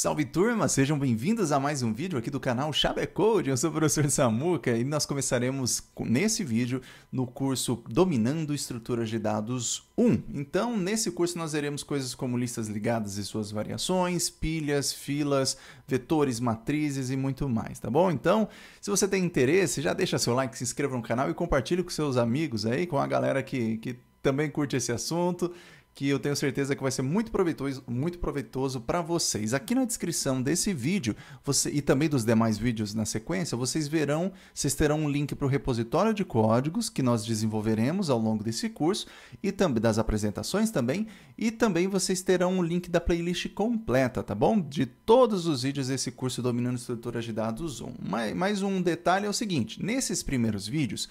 Salve turma, sejam bem-vindos a mais um vídeo aqui do canal Code. Eu sou o professor Samuca e nós começaremos nesse vídeo no curso Dominando Estruturas de Dados 1. Então, nesse curso nós veremos coisas como listas ligadas e suas variações, pilhas, filas, vetores, matrizes e muito mais, tá bom? Então, se você tem interesse, já deixa seu like, se inscreva no canal e compartilhe com seus amigos aí, com a galera que, que também curte esse assunto que eu tenho certeza que vai ser muito proveitoso, muito proveitoso para vocês. Aqui na descrição desse vídeo você, e também dos demais vídeos na sequência, vocês verão, vocês terão um link para o repositório de códigos que nós desenvolveremos ao longo desse curso e também das apresentações também, e também vocês terão um link da playlist completa, tá bom? De todos os vídeos desse curso Dominando Estruturas de Dados 1. mais um detalhe é o seguinte, nesses primeiros vídeos,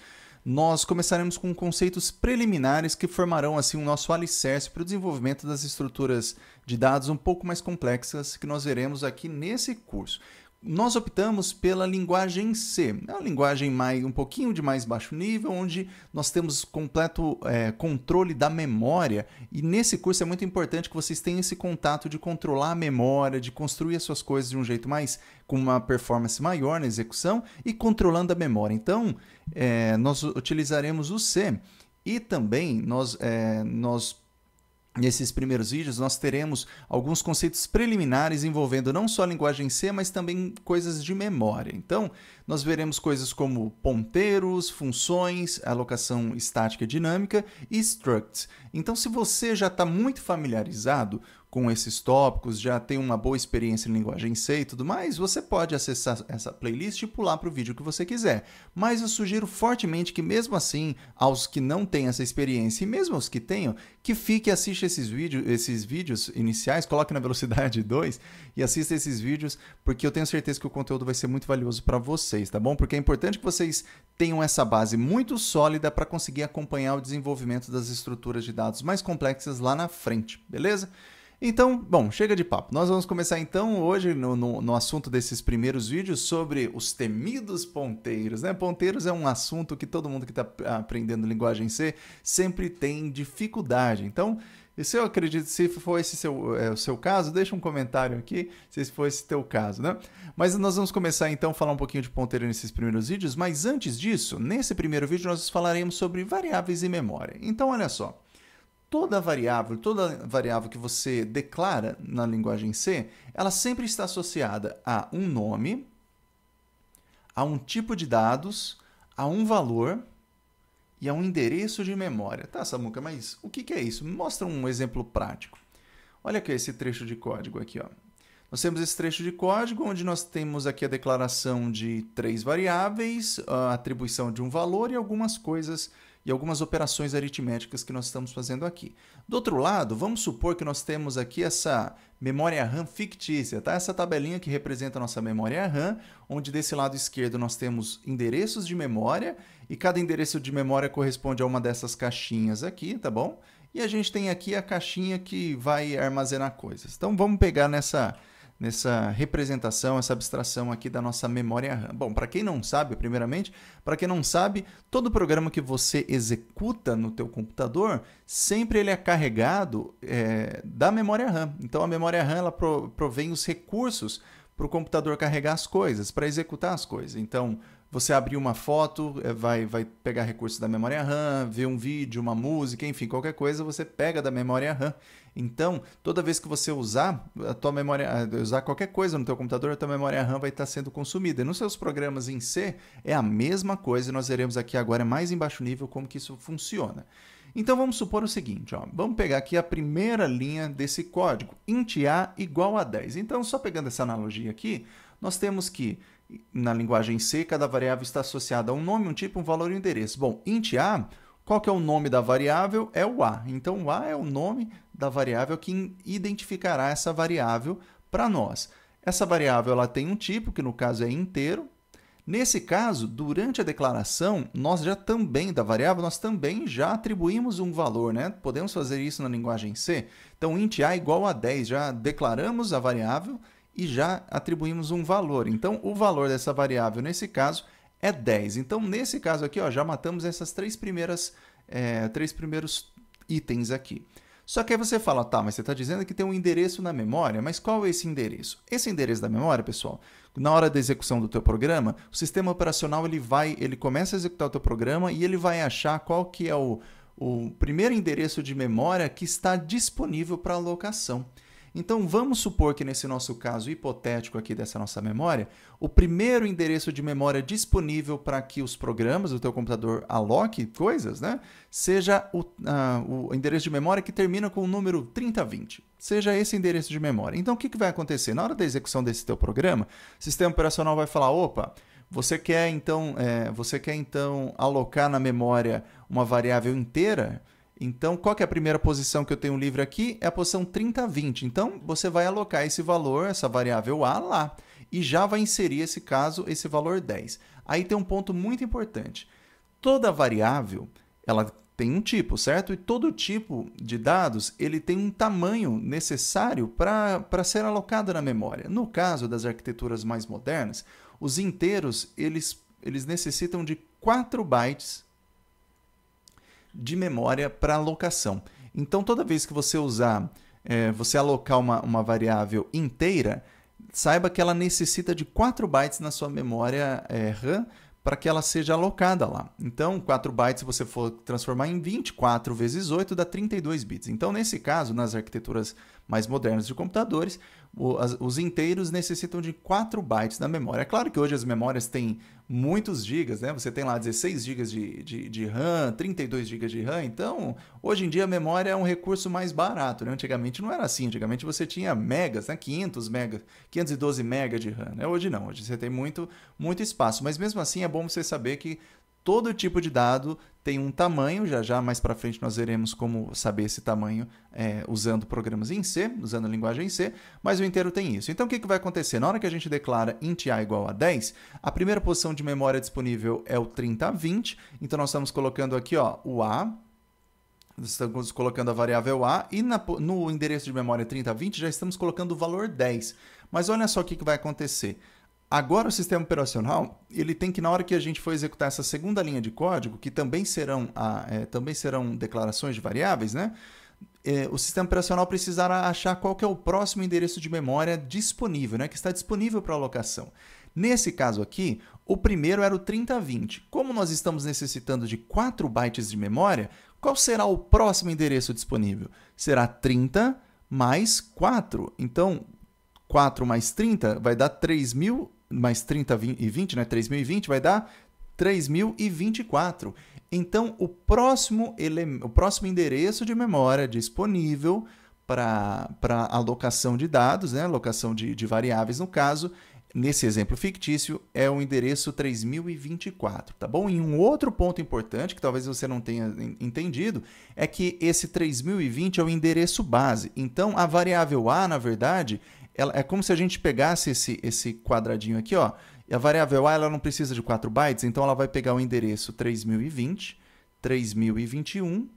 nós começaremos com conceitos preliminares que formarão assim o nosso alicerce para o desenvolvimento das estruturas de dados um pouco mais complexas que nós veremos aqui nesse curso nós optamos pela linguagem C. É uma linguagem mais, um pouquinho de mais baixo nível, onde nós temos completo é, controle da memória. E nesse curso é muito importante que vocês tenham esse contato de controlar a memória, de construir as suas coisas de um jeito mais com uma performance maior na execução e controlando a memória. Então, é, nós utilizaremos o C. E também nós, é, nós Nesses primeiros vídeos, nós teremos alguns conceitos preliminares envolvendo não só a linguagem C, mas também coisas de memória. Então, nós veremos coisas como ponteiros, funções, alocação estática e dinâmica e structs. Então, se você já está muito familiarizado com esses tópicos, já tem uma boa experiência em linguagem C e tudo mais, você pode acessar essa playlist e pular para o vídeo que você quiser. Mas eu sugiro fortemente que, mesmo assim, aos que não têm essa experiência, e mesmo aos que tenham, que fique e assista esses, vídeo, esses vídeos iniciais, coloque na velocidade 2 e assista esses vídeos, porque eu tenho certeza que o conteúdo vai ser muito valioso para você vocês, tá bom? Porque é importante que vocês tenham essa base muito sólida para conseguir acompanhar o desenvolvimento das estruturas de dados mais complexas lá na frente, beleza? Então, bom, chega de papo. Nós vamos começar então hoje no, no, no, assunto desses primeiros vídeos sobre os temidos ponteiros. Né? Ponteiros é um assunto que todo mundo que está aprendendo linguagem C sempre tem dificuldade. Então, e se eu acredito, se for esse seu, é, o seu caso, deixa um comentário aqui se esse esse teu caso, né? Mas nós vamos começar então a falar um pouquinho de ponteiro nesses primeiros vídeos, mas antes disso, nesse primeiro vídeo nós falaremos sobre variáveis e memória. Então olha só, toda variável, toda variável que você declara na linguagem C, ela sempre está associada a um nome, a um tipo de dados, a um valor e a é um endereço de memória. Tá, Samuca, mas o que, que é isso? Mostra um exemplo prático. Olha aqui esse trecho de código aqui. Ó. Nós temos esse trecho de código onde nós temos aqui a declaração de três variáveis, a atribuição de um valor e algumas coisas e algumas operações aritméticas que nós estamos fazendo aqui. Do outro lado, vamos supor que nós temos aqui essa memória RAM fictícia, tá? Essa tabelinha que representa a nossa memória RAM, onde desse lado esquerdo nós temos endereços de memória, e cada endereço de memória corresponde a uma dessas caixinhas aqui, tá bom? E a gente tem aqui a caixinha que vai armazenar coisas. Então vamos pegar nessa nessa representação, essa abstração aqui da nossa memória RAM. Bom, para quem não sabe, primeiramente, para quem não sabe, todo programa que você executa no teu computador, sempre ele é carregado é, da memória RAM. Então a memória RAM ela provém os recursos para o computador carregar as coisas, para executar as coisas. Então, você abrir uma foto, eh, vai, vai pegar recursos da memória RAM, ver um vídeo, uma música, enfim, qualquer coisa você pega da memória RAM. Então, toda vez que você usar a tua memória, usar qualquer coisa no teu computador, a tua memória RAM vai estar tá sendo consumida. E nos seus programas em C é a mesma coisa. E nós veremos aqui agora mais em baixo nível como que isso funciona. Então vamos supor o seguinte, ó, vamos pegar aqui a primeira linha desse código, int a igual a 10. Então, só pegando essa analogia aqui, nós temos que na linguagem C, cada variável está associada a um nome, um tipo, um valor e um endereço. Bom, int A, qual que é o nome da variável? É o A. Então, o A é o nome da variável que identificará essa variável para nós. Essa variável ela tem um tipo, que no caso é inteiro. Nesse caso, durante a declaração, nós já também, da variável, nós também já atribuímos um valor, né? Podemos fazer isso na linguagem C. Então, int A é igual a 10, já declaramos a variável, e já atribuímos um valor. Então, o valor dessa variável, nesse caso, é 10. Então, nesse caso aqui, ó, já matamos essas três primeiras, é, três primeiros itens aqui. Só que aí você fala, tá, mas você está dizendo que tem um endereço na memória, mas qual é esse endereço? Esse endereço da memória, pessoal, na hora da execução do teu programa, o sistema operacional ele vai, ele começa a executar o teu programa e ele vai achar qual que é o, o primeiro endereço de memória que está disponível para alocação. Então vamos supor que nesse nosso caso hipotético aqui dessa nossa memória, o primeiro endereço de memória disponível para que os programas do teu computador aloque coisas, né, seja o, uh, o endereço de memória que termina com o número 3020 seja esse endereço de memória. Então, o que, que vai acontecer? Na hora da execução desse teu programa, o sistema operacional vai falar: opa, você quer então, é, você quer então alocar na memória uma variável inteira? Então, qual é a primeira posição que eu tenho livre aqui? É a posição 30/20. Então, você vai alocar esse valor, essa variável A lá, e já vai inserir esse caso, esse valor 10. Aí tem um ponto muito importante. Toda variável, ela tem um tipo, certo? E todo tipo de dados, ele tem um tamanho necessário para ser alocado na memória. No caso das arquiteturas mais modernas, os inteiros, eles, eles necessitam de 4 bytes de memória para alocação. Então, toda vez que você usar, é, você alocar uma, uma variável inteira, saiba que ela necessita de 4 bytes na sua memória é, RAM para que ela seja alocada lá. Então, 4 bytes, se você for transformar em 24 vezes 8, dá 32 bits. Então, nesse caso, nas arquiteturas mais modernas de computadores, os inteiros necessitam de 4 bytes da memória. É claro que hoje as memórias têm muitos gigas, né? Você tem lá 16 gigas de, de, de RAM, 32 gigas de RAM, então hoje em dia a memória é um recurso mais barato, né? Antigamente não era assim, antigamente você tinha megas, né? 500 megas, 512 megas de RAM, né? Hoje não, hoje você tem muito, muito espaço, mas mesmo assim é bom você saber que todo tipo de dado tem um tamanho, já já mais para frente nós veremos como saber esse tamanho é, usando programas em C, usando a linguagem em C, mas o inteiro tem isso. Então o que, que vai acontecer? Na hora que a gente declara int a igual a 10, a primeira posição de memória disponível é o 3020, então nós estamos colocando aqui ó, o A, estamos colocando a variável A, e na, no endereço de memória 3020 já estamos colocando o valor 10. Mas olha só o que, que vai acontecer. Agora o sistema operacional ele tem que na hora que a gente for executar essa segunda linha de código, que também serão, a, ah, é, também serão declarações de variáveis, né? É, o sistema operacional precisará achar qual é o próximo endereço de memória disponível, né? Que está disponível para alocação. Nesse caso aqui, o primeiro era o 3020. Como nós estamos necessitando de 4 bytes de memória, qual será o próximo endereço disponível? Será 30 mais 4. Então, 4 mais 30 vai dar 3000 mais 30 e 20, né? 3.020 vai dar 3.024. Então, o próximo, ele... o próximo endereço de memória disponível para alocação de dados, né? alocação de, de variáveis no caso, nesse exemplo fictício, é o endereço 3024, tá bom? E um outro ponto importante que talvez você não tenha entendido é que esse 3020 é o endereço base. Então, a variável A, na verdade, ela, é como se a gente pegasse esse, esse quadradinho aqui, ó. E a variável a ela não precisa de 4 bytes, então ela vai pegar o endereço 3020, 3021,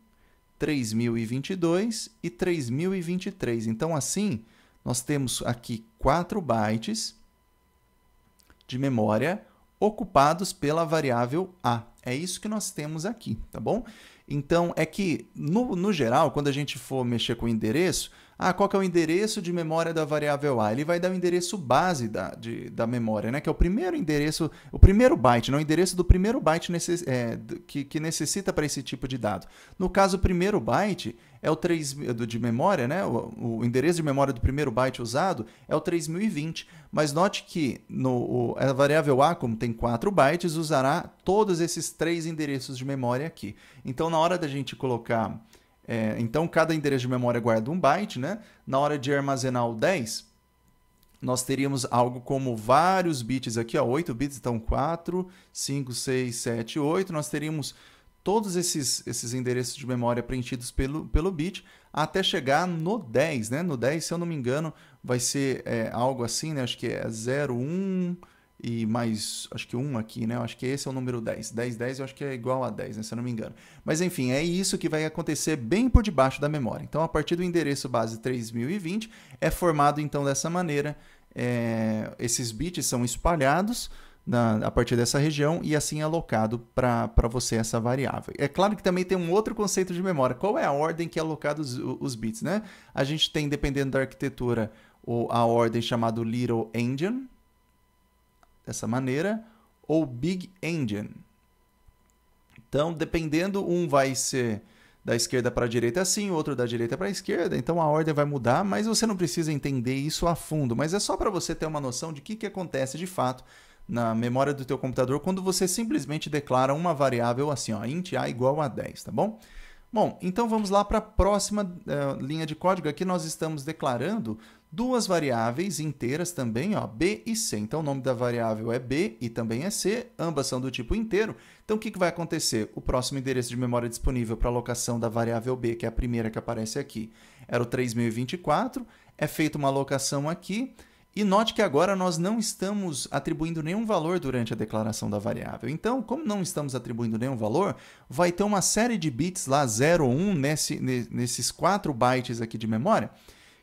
3022 e 3023. Então, assim, nós temos aqui 4 bytes de memória ocupados pela variável a. É isso que nós temos aqui, tá bom? Então, é que, no, no geral, quando a gente for mexer com o endereço, ah, qual que é o endereço de memória da variável A? Ele vai dar o endereço base da, de, da memória, né? que é o primeiro endereço, o primeiro byte, não, né? o endereço do primeiro byte necess, é, que, que necessita para esse tipo de dado. No caso, o primeiro byte é o 3, de memória, né? O, o, endereço de memória do primeiro byte usado é o 3020. Mas note que no, o, a variável A, como tem 4 bytes, usará todos esses três endereços de memória aqui. Então, na hora da gente colocar é, então, cada endereço de memória guarda um byte, né? Na hora de armazenar o 10, nós teríamos algo como vários bits aqui, ó, 8 bits, então 4, 5, 6, 7, 8. Nós teríamos todos esses, esses endereços de memória preenchidos pelo, pelo bit até chegar no 10, né? No 10, se eu não me engano, vai ser é, algo assim, né? Acho que é 0, 1 e mais, acho que um aqui, né? Eu acho que esse é o número 10. 10, 10 eu acho que é igual a 10, né? Se eu não me engano. Mas enfim, é isso que vai acontecer bem por debaixo da memória. Então, a partir do endereço base 3020, é formado então dessa maneira. É... esses bits são espalhados na, a partir dessa região e assim alocado para você essa variável. É claro que também tem um outro conceito de memória. Qual é a ordem que é alocado os, os bits, né? A gente tem, dependendo da arquitetura, o a ordem chamada Little Engine, dessa maneira, ou Big Engine. Então, dependendo, um vai ser da esquerda para a direita assim, outro da direita para a esquerda, então a ordem vai mudar, mas você não precisa entender isso a fundo, mas é só para você ter uma noção de o que, que acontece de fato na memória do teu computador quando você simplesmente declara uma variável assim, ó, int a igual a 10, tá bom? Bom, então vamos lá para a próxima uh, linha de código. Aqui nós estamos declarando duas variáveis inteiras também, ó, b e c. Então, o nome da variável é b e também é c, ambas são do tipo inteiro. Então, o que, que vai acontecer? O próximo endereço de memória disponível para alocação da variável b, que é a primeira que aparece aqui, era o 3024, é feita uma alocação aqui, e note que agora nós não estamos atribuindo nenhum valor durante a declaração da variável. Então, como não estamos atribuindo nenhum valor, vai ter uma série de bits lá, 0, 1, nesse, nesses 4 bytes aqui de memória,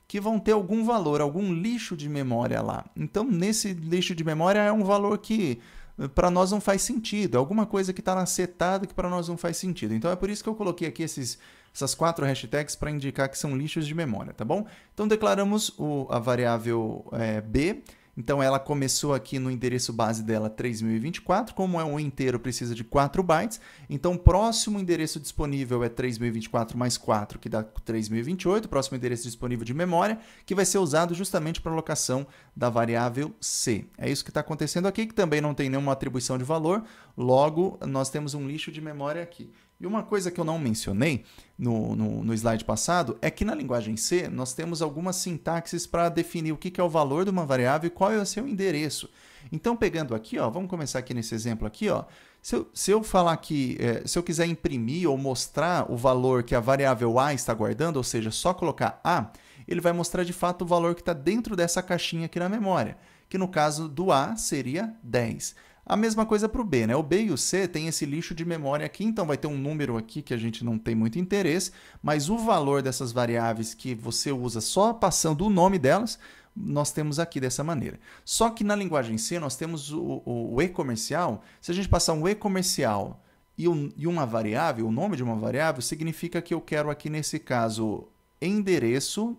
que vão ter algum valor, algum lixo de memória lá. Então, nesse lixo de memória é um valor que eh, para nós não faz sentido, alguma coisa que está na setada que para nós não faz sentido. Então, é por isso que eu coloquei aqui esses, essas quatro hashtags para indicar que são lixos de memória, tá bom? Então, declaramos o, a variável é, B então ela começou aqui no endereço base dela 3024, como é um inteiro precisa de 4 bytes, então o próximo endereço disponível é 3024 mais 4, que dá 3028, o próximo endereço disponível de memória, que vai ser usado justamente para a locação da variável C. É isso que está acontecendo aqui, que também não tem nenhuma atribuição de valor, logo nós temos um lixo de memória aqui. E uma coisa que eu não mencionei no, no, no, slide passado é que na linguagem C nós temos algumas sintaxes para definir o que, que, é o valor de uma variável e qual é o seu endereço. Então, pegando aqui, ó, vamos começar aqui nesse exemplo aqui, ó. Se eu, se eu falar que, é, se eu quiser imprimir ou mostrar o valor que a variável A está guardando, ou seja, só colocar A, ele vai mostrar de fato o valor que está dentro dessa caixinha aqui na memória, que no caso do A seria 10. A mesma coisa para o B, né? O B e o C têm esse lixo de memória aqui, então vai ter um número aqui que a gente não tem muito interesse, mas o valor dessas variáveis que você usa só passando o nome delas, nós temos aqui dessa maneira. Só que na linguagem C nós temos o, o, o E comercial, se a gente passar um E comercial e, um, e uma variável, o nome de uma variável, significa que eu quero aqui nesse caso endereço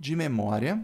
de memória,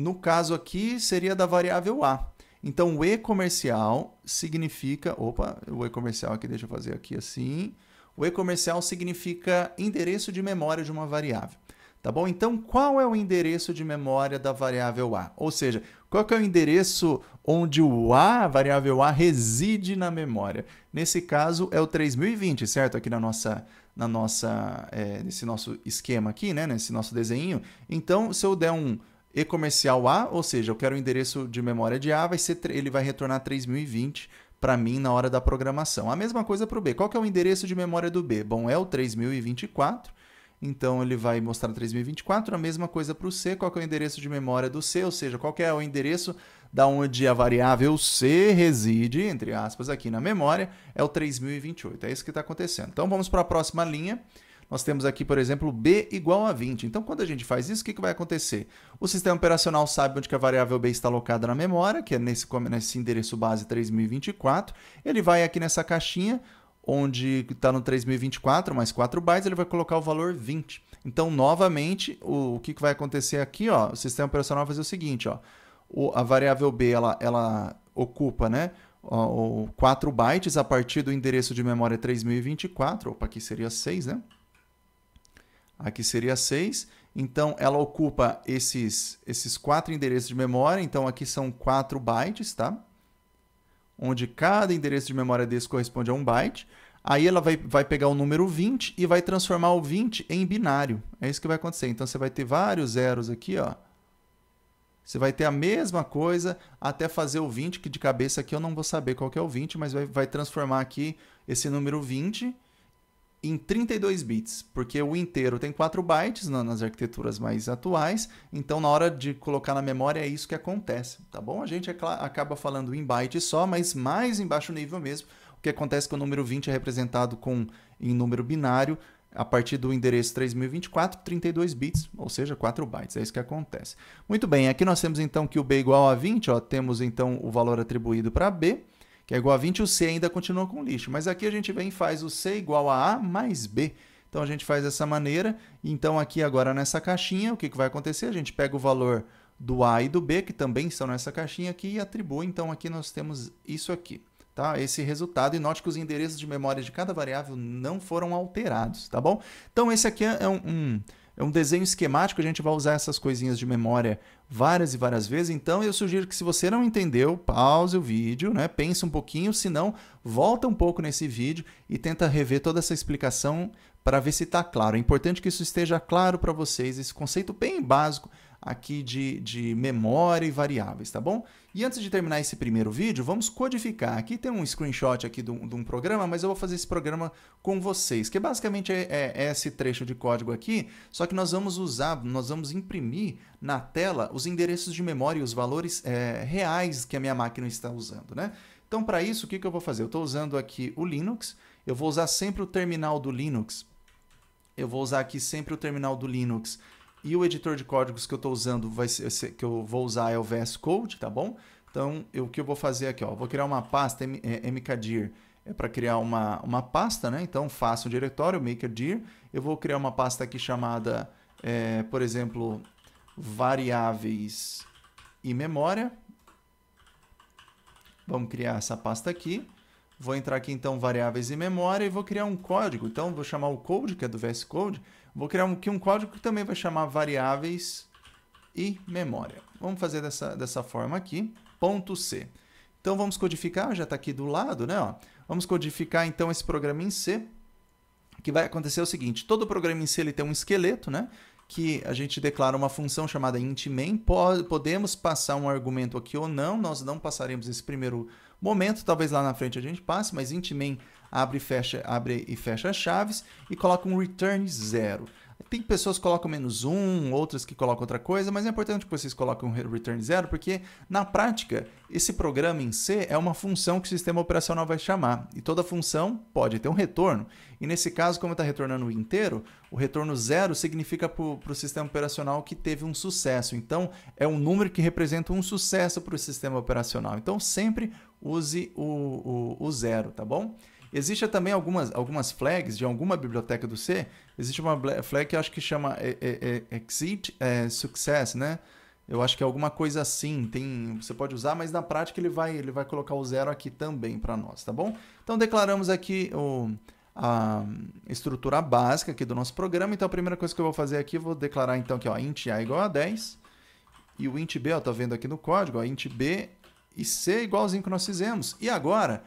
no caso aqui, seria da variável A. Então, o E comercial significa. Opa, o E comercial aqui, deixa eu fazer aqui assim. O E comercial significa endereço de memória de uma variável. Tá bom? Então, qual é o endereço de memória da variável A? Ou seja, qual é o endereço onde o A, a variável A, reside na memória? Nesse caso, é o 3020, certo? Aqui na nossa, na nossa, é, nesse nosso esquema aqui, né? nesse nosso desenho. Então, se eu der um e comercial A, ou seja, eu quero o endereço de memória de A, vai ser, ele vai retornar 3020 para mim na hora da programação. A mesma coisa para o B. Qual que é o endereço de memória do B? Bom, é o 3024. Então ele vai mostrar 3024, a mesma coisa para o C, qual que é o endereço de memória do C, ou seja, qual que é o endereço da onde a variável C reside, entre aspas, aqui na memória, é o 3028. É isso que está acontecendo. Então vamos para a próxima linha nós temos aqui, por exemplo, b igual a 20. Então, quando a gente faz isso, o que, que vai acontecer? O sistema operacional sabe onde que a variável b está locada na memória, que é nesse, nesse endereço base 3024. Ele vai aqui nessa caixinha, onde está no 3024 mais 4 bytes, ele vai colocar o valor 20. Então, novamente, o, o que, que vai acontecer aqui? Ó, o sistema operacional vai fazer o seguinte, ó, o, a variável b ela, ela ocupa né, 4 bytes a partir do endereço de memória 3024, opa, aqui seria 6, né? Aqui seria 6. Então, ela ocupa esses, esses quatro endereços de memória. Então, aqui são 4 bytes, tá? Onde cada endereço de memória desse corresponde a um byte. Aí ela vai, vai pegar o número 20 e vai transformar o 20 em binário. É isso que vai acontecer. Então, você vai ter vários zeros aqui, ó. Você vai ter a mesma coisa até fazer o 20, que de cabeça aqui eu não vou saber qual que é o 20, mas vai, vai transformar aqui esse número 20 em 32 bits, porque o inteiro tem 4 bytes né, nas arquiteturas mais atuais, então na hora de colocar na memória é isso que acontece, tá bom? A gente é acaba falando em byte só, mas mais em baixo nível mesmo, o que acontece que o número 20 é representado com em número binário a partir do endereço 3024, 32 bits, ou seja, 4 bytes, é isso que acontece. Muito bem, aqui nós temos então que o b é igual a 20, ó, temos então o valor atribuído para b, que é igual a 20, o C ainda continua com lixo. Mas aqui a gente vem e faz o C igual a A mais B. Então a gente faz dessa maneira. Então aqui agora nessa caixinha, o que, vai acontecer? A gente pega o valor do A e do B, que também estão nessa caixinha aqui, e atribui. Então aqui nós temos isso aqui, tá? Esse resultado. E note que os endereços de memória de cada variável não foram alterados, tá bom? Então esse aqui é um, um é um desenho esquemático, a gente vai usar essas coisinhas de memória várias e várias vezes. Então, eu sugiro que se você não entendeu, pause o vídeo, né? Pensa um pouquinho, se não, volta um pouco nesse vídeo e tenta rever toda essa explicação para ver se está claro. É importante que isso esteja claro para vocês, esse conceito bem básico aqui de, de memória e variáveis, tá bom? E antes de terminar esse primeiro vídeo, vamos codificar. Aqui tem um screenshot aqui de um, de um programa, mas eu vou fazer esse programa com vocês, que basicamente é, é, é, esse trecho de código aqui, só que nós vamos usar, nós vamos imprimir na tela os endereços de memória e os valores é, reais que a minha máquina está usando, né? Então, para isso, o que, que eu vou fazer? Eu estou usando aqui o Linux, eu vou usar sempre o terminal do Linux, eu vou usar aqui sempre o terminal do Linux e o editor de códigos que eu estou usando, vai ser, que eu vou usar é o VS Code, tá bom? Então, eu, o que eu vou fazer aqui, ó, vou criar uma pasta mkdir, é, é para criar uma, uma pasta, né? Então, faço um diretório, mkdir. eu vou criar uma pasta aqui chamada, é, por exemplo, variáveis e memória. Vamos criar essa pasta aqui. Vou entrar aqui, então, variáveis e memória e vou criar um código. Então, vou chamar o code, que é do VS Code, Vou criar aqui um código que também vai chamar variáveis e memória. Vamos fazer dessa, dessa forma aqui, ponto .c. Então vamos codificar, já está aqui do lado, né? Ó. Vamos codificar então esse programa em C, que vai acontecer o seguinte, todo programa em C ele tem um esqueleto, né? que a gente declara uma função chamada int main, podemos passar um argumento aqui ou não, nós não passaremos esse primeiro momento, talvez lá na frente a gente passe, mas int main abre e fecha, abre e fecha as chaves e coloca um return zero. Tem pessoas que colocam menos um, outras que colocam outra coisa, mas é importante que vocês coloquem um return zero, porque na prática, esse programa em C é uma função que o sistema operacional vai chamar, e toda função pode ter um retorno. E nesse caso, como está retornando o inteiro, o retorno zero significa para o sistema operacional que teve um sucesso. Então, é um número que representa um sucesso para o sistema operacional. Então, sempre use o, o, o zero, tá bom? Existe também algumas, algumas flags de alguma biblioteca do C. Existe uma flag que eu acho que chama é, é, é, Exit Success, né? Eu acho que é alguma coisa assim. Tem, você pode usar, mas na prática ele vai, ele vai colocar o zero aqui também para nós, tá bom? Então declaramos aqui o, a estrutura básica aqui do nosso programa. Então a primeira coisa que eu vou fazer aqui, eu vou declarar então que ó, int a igual a 10 e o int b, ó, tá vendo aqui no código, ó, int b e c igualzinho que nós fizemos. E agora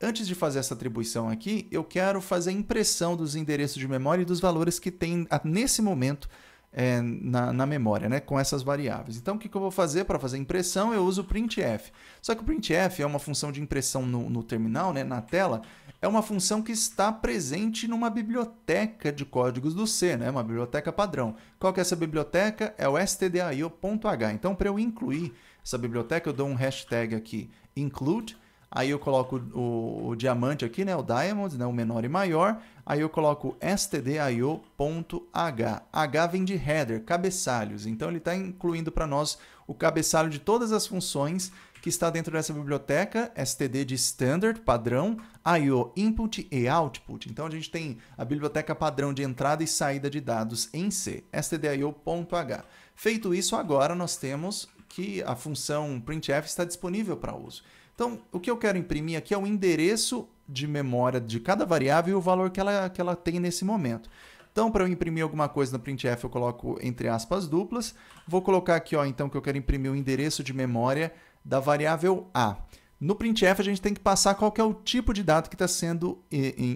Antes de fazer essa atribuição aqui, eu quero fazer impressão dos endereços de memória e dos valores que tem ah, nesse momento é, na, na, memória, né, com essas variáveis. Então, o que, que eu vou fazer para fazer impressão? Eu uso o printf. Só que o printf é uma função de impressão no, no, terminal, né, na tela, é uma função que está presente numa biblioteca de códigos do C, né, uma biblioteca padrão. Qual que é essa biblioteca? É o stdio.h. Então, para eu incluir essa biblioteca, eu dou um hashtag aqui, include, Aí eu coloco o, o diamante aqui, né? O diamond, né? O menor e maior. Aí eu coloco stdio.h. H vem de header, cabeçalhos. Então ele está incluindo para nós o cabeçalho de todas as funções que está dentro dessa biblioteca, std de standard, padrão, IO input e output. Então a gente tem a biblioteca padrão de entrada e saída de dados em C, stdio.h. Feito isso, agora nós temos que a função printf está disponível para uso. Então, o que eu quero imprimir aqui é o endereço de memória de cada variável e o valor que ela, que ela tem nesse momento. Então, para eu imprimir alguma coisa no printf, eu coloco entre aspas duplas. Vou colocar aqui, ó, então, que eu quero imprimir o endereço de memória da variável A. No printf, a gente tem que passar qual que é o tipo de dado que está sendo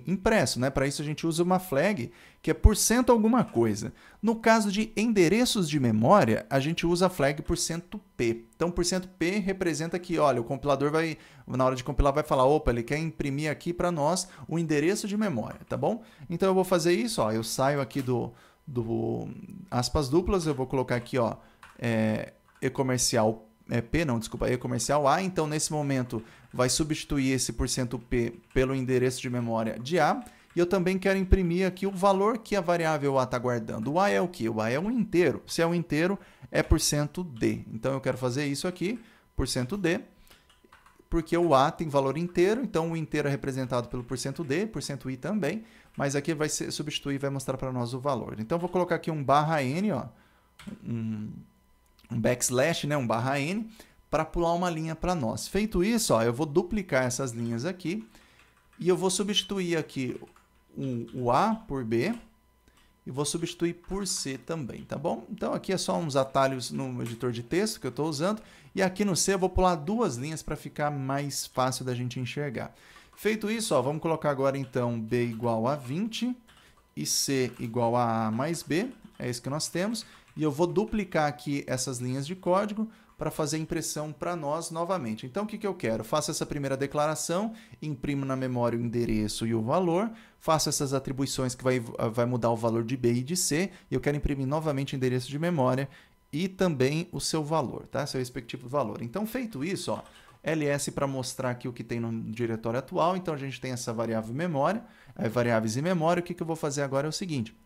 impresso. Né? Para isso, a gente usa uma flag, que é cento alguma coisa. No caso de endereços de memória, a gente usa a flag cento P. Então, porcento P representa que, olha, o compilador vai, na hora de compilar, vai falar, opa, ele quer imprimir aqui para nós o endereço de memória, tá bom? Então, eu vou fazer isso, ó, eu saio aqui do, do aspas duplas, eu vou colocar aqui, ó, é, e comercial é P, não, desculpa, E comercial A. Então, nesse momento, vai substituir esse porcento P pelo endereço de memória de A. E eu também quero imprimir aqui o valor que a variável A está guardando. O A é o que? O A é um inteiro. Se é um inteiro, é %d. Então, eu quero fazer isso aqui, %d, porque o A tem valor inteiro, então o inteiro é representado pelo %d, %i também, mas aqui vai ser, substituir vai mostrar para nós o valor. Então, eu vou colocar aqui um barra N, ó, um, um backslash, né, um barra N, para pular uma linha para nós. Feito isso, ó, eu vou duplicar essas linhas aqui e eu vou substituir aqui um, o A por B e vou substituir por C também, tá bom? Então aqui é só uns atalhos no editor de texto que eu estou usando e aqui no C eu vou pular duas linhas para ficar mais fácil da gente enxergar. Feito isso, ó, vamos colocar agora então B igual a 20 e C igual a A mais B, é isso que nós temos. E eu vou duplicar aqui essas linhas de código para fazer impressão para nós novamente. Então, o que, que eu quero? Faço essa primeira declaração, imprimo na memória o endereço e o valor, faço essas atribuições que vai, vai mudar o valor de B e de C, e eu quero imprimir novamente o endereço de memória e também o seu valor, tá? seu respectivo valor. Então, feito isso, ó, ls para mostrar aqui o que tem no diretório atual. Então, a gente tem essa variável memória, variáveis e memória. O que, que eu vou fazer agora é o seguinte.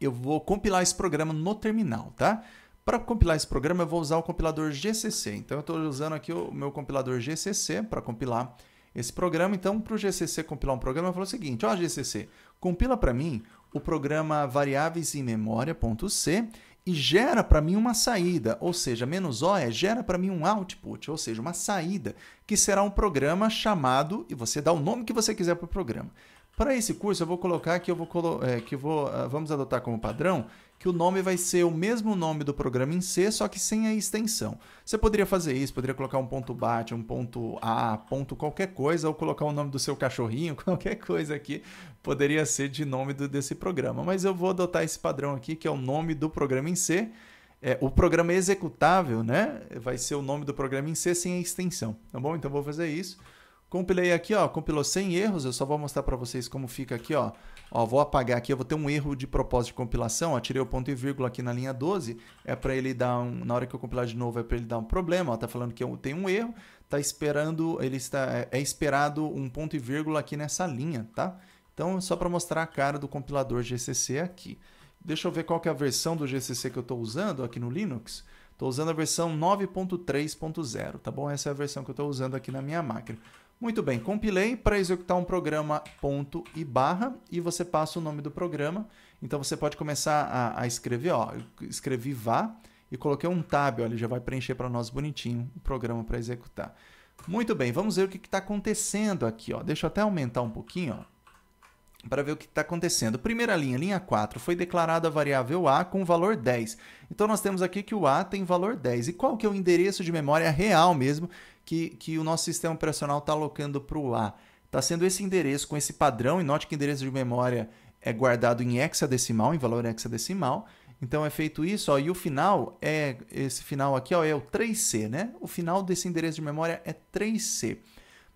Eu vou compilar esse programa no terminal, tá? Para compilar esse programa, eu vou usar o compilador GCC. Então, eu estou usando aqui o meu compilador GCC para compilar esse programa. Então, para o GCC compilar um programa, eu falo o seguinte, ó oh, GCC, compila para mim o programa variáveis em memória.c e gera para mim uma saída, ou seja, menos "-o", é gera para mim um output, ou seja, uma saída, que será um programa chamado, e você dá o nome que você quiser para o programa. Para esse curso, eu vou colocar que eu vou, é, que vou ah, vamos adotar como padrão que o nome vai ser o mesmo nome do programa em C, só que sem a extensão. Você poderia fazer isso, poderia colocar um ponto bat, um ponto a, ponto qualquer coisa, ou colocar o nome do seu cachorrinho, qualquer coisa aqui, poderia ser de nome do, desse programa. Mas eu vou adotar esse padrão aqui, que é o nome do programa em C. É, o programa executável, né? Vai ser o nome do programa em C sem a extensão, tá bom? Então vou fazer isso. Compilei aqui, ó, compilou sem erros, eu só vou mostrar para vocês como fica aqui, ó. Ó, vou apagar aqui, eu vou ter um erro de propósito de compilação, ó, tirei o ponto e vírgula aqui na linha 12, é para ele dar um, na hora que eu compilar de novo é para ele dar um problema, ó, tá falando que eu tenho um erro, tá esperando, ele está é, é esperado um ponto e vírgula aqui nessa linha, tá? Então, só para mostrar a cara do compilador GCC aqui. Deixa eu ver qual que é a versão do GCC que eu estou usando aqui no Linux. Estou usando a versão 9.3.0, tá bom? Essa é a versão que eu estou usando aqui na minha máquina. Muito bem, compilei para executar um programa ponto e barra e você passa o nome do programa. Então você pode começar a, a escrever, ó, escrevi vá e coloquei um tab, ó, ele já vai preencher para nós bonitinho o programa para executar. Muito bem, vamos ver o que está acontecendo aqui. Ó. Deixa eu até aumentar um pouquinho. Ó para ver o que está acontecendo. Primeira linha, linha 4, foi declarada a variável a com valor 10. Então, nós temos aqui que o a tem valor 10. E qual que é o endereço de memória real mesmo que, que o nosso sistema operacional está alocando para o a? Está sendo esse endereço com esse padrão, e note que o endereço de memória é guardado em hexadecimal, em valor hexadecimal. Então é feito isso, ó, e o final é esse final aqui, ó, é o 3C, né? O final desse endereço de memória é 3C.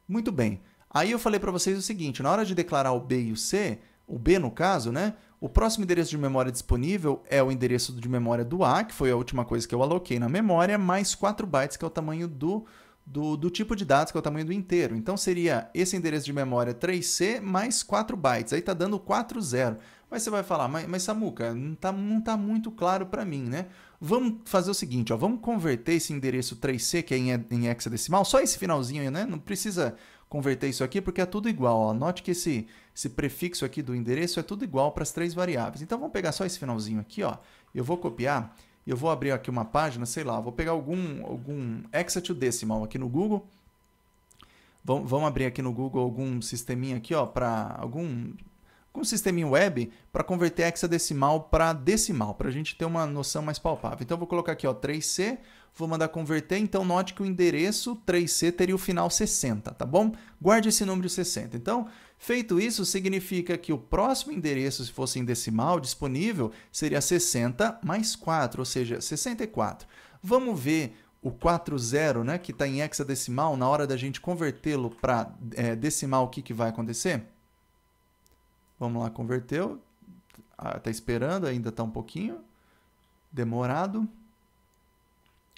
Muito bem. Aí eu falei para vocês o seguinte, na hora de declarar o B e o C, o B no caso, né? O próximo endereço de memória disponível é o endereço de memória do A, que foi a última coisa que eu aloquei na memória, mais 4 bytes, que é o tamanho do, do, do tipo de dados, que é o tamanho do inteiro. Então seria esse endereço de memória 3C mais 4 bytes. Aí está dando 40. Mas você vai falar, mas, mas Samuca, não está não tá muito claro para mim, né? Vamos fazer o seguinte, ó, vamos converter esse endereço 3C, que é em, em hexadecimal, só esse finalzinho aí, né? Não precisa converter isso aqui, porque é tudo igual. Ó. Note que esse, esse prefixo aqui do endereço é tudo igual para as três variáveis. Então, vamos pegar só esse finalzinho aqui. Ó. Eu vou copiar, eu vou abrir aqui uma página, sei lá, vou pegar algum, algum hexadecimal aqui no Google. Vamos, vamos abrir aqui no Google algum sisteminha aqui, ó, para algum com um sisteminha web para converter hexadecimal para decimal, para a gente ter uma noção mais palpável. Então, eu vou colocar aqui ó, 3C, vou mandar converter, então note que o endereço 3C teria o final 60, tá bom? Guarde esse número 60. Então, feito isso, significa que o próximo endereço, se fosse em decimal, disponível, seria 60 mais 4, ou seja, 64. Vamos ver o 40, né, que está em hexadecimal, na hora da gente convertê-lo para é, eh, decimal, o que, que vai acontecer? Vamos lá, converteu. Está ah, esperando, ainda está um pouquinho. Demorado.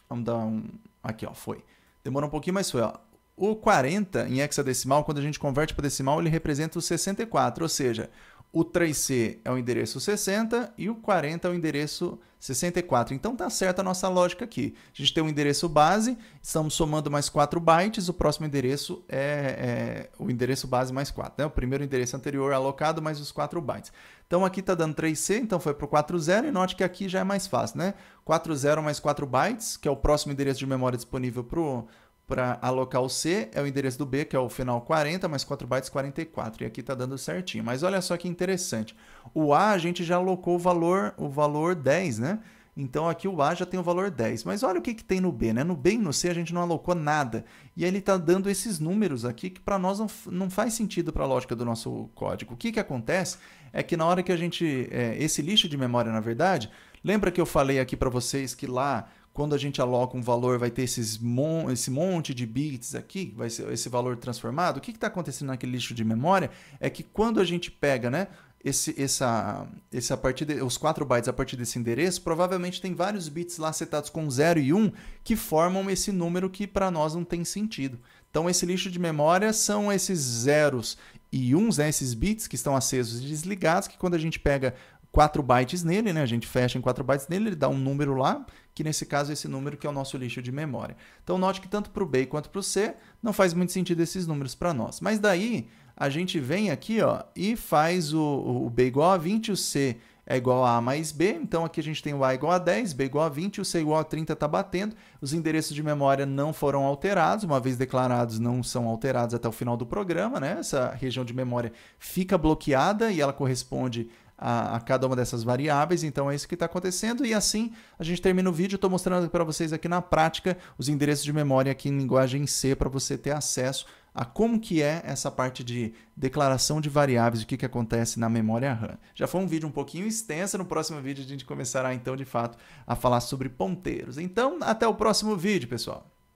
Vamos dar um. Aqui, ó, foi. Demora um pouquinho, mas foi, ó. O 40 em hexadecimal, quando a gente converte para decimal, ele representa o 64, ou seja, o 3C é o endereço 60 e o 40 é o endereço 64. Então tá certa a nossa lógica aqui. A gente tem um endereço base, estamos somando mais 4 bytes, o próximo endereço é, é o endereço base mais 4. Né? O primeiro endereço anterior alocado mais os 4 bytes. Então aqui está dando 3C, então foi para o 40, e note que aqui já é mais fácil, né? 40 mais 4 bytes, que é o próximo endereço de memória disponível para o para alocar o C, é o endereço do B, que é o final 40, mais 4 bytes 44. E aqui está dando certinho. Mas olha só que interessante. O A a gente já alocou o valor, o valor 10, né? Então aqui o A já tem o valor 10. Mas olha o que, que tem no B, né? No B e no C a gente não alocou nada. E ele está dando esses números aqui que para nós não, não faz sentido para a lógica do nosso código. O que, que acontece é que na hora que a gente. É, esse lixo de memória, na verdade, lembra que eu falei aqui para vocês que lá quando a gente aloca um valor, vai ter esses mon esse monte de bits aqui, vai ser esse valor transformado. O que está acontecendo naquele lixo de memória é que quando a gente pega, né? Esse, essa, esse a partir de, os 4 bytes a partir desse endereço, provavelmente tem vários bits lá setados com 0 e 1 um, que formam esse número que para nós não tem sentido. Então, esse lixo de memória são esses zeros e uns, né, esses bits que estão acesos e desligados, que quando a gente pega 4 bytes nele, né? A gente fecha em 4 bytes nele, ele dá um número lá, que nesse caso é esse número que é o nosso lixo de memória. Então note que tanto para o B quanto para o C não faz muito sentido esses números para nós. Mas daí a gente vem aqui ó, e faz o, o B igual a 20, o C é igual a A mais B, então aqui a gente tem o A igual a 10, B igual a 20, o C igual a 30 está batendo, os endereços de memória não foram alterados, uma vez declarados não são alterados até o final do programa, né? essa região de memória fica bloqueada e ela corresponde a, a, cada uma dessas variáveis. Então é isso que está acontecendo. E assim a gente termina o vídeo. Estou mostrando para vocês aqui na prática os endereços de memória aqui em linguagem C para você ter acesso a como que é essa parte de declaração de variáveis, o que, que acontece na memória RAM. Já foi um vídeo um pouquinho extenso, no próximo vídeo a gente começará então de fato a falar sobre ponteiros. Então, até o próximo vídeo, pessoal!